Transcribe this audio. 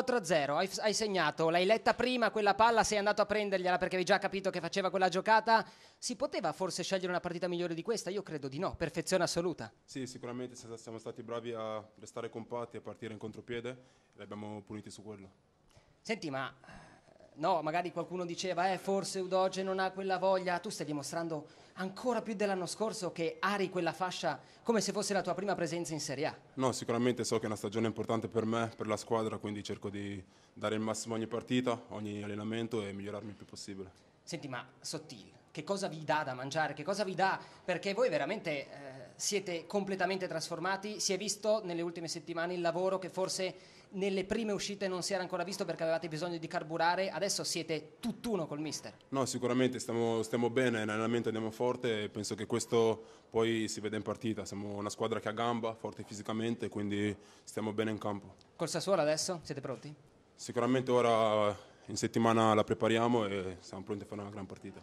4-0, hai, hai, segnato, l'hai letta prima quella palla, sei andato a prendergliela perché avevi già capito che faceva quella giocata. Si poteva forse scegliere una partita migliore di questa? Io credo di no, perfezione assoluta. Sì, sicuramente siamo stati bravi a restare compatti, a partire in contropiede e abbiamo puniti su quello. Senti, ma no, magari qualcuno diceva, eh, forse Udoge non ha quella voglia, tu stai dimostrando ancora più dell'anno scorso che ari quella fascia come se fosse la tua prima presenza in Serie A. No, sicuramente so che è una stagione importante per me, per la squadra, quindi cerco di dare il massimo ogni partita, ogni allenamento e migliorarmi il più possibile. Senti, ma Sottili, che cosa vi dà da mangiare? Che cosa vi dà? Perché voi veramente... Eh, siete completamente trasformati, si è visto nelle ultime settimane il lavoro che forse nelle prime uscite non si era ancora visto perché avevate bisogno di carburare, adesso siete tutt'uno col mister. No, sicuramente stiamo, stiamo bene, in allenamento andiamo forte e penso che questo poi si veda in partita, siamo una squadra che ha gamba, forte fisicamente, quindi stiamo bene in campo. Col Sassuolo adesso siete pronti? Sicuramente ora in settimana la prepariamo e siamo pronti a fare una gran partita.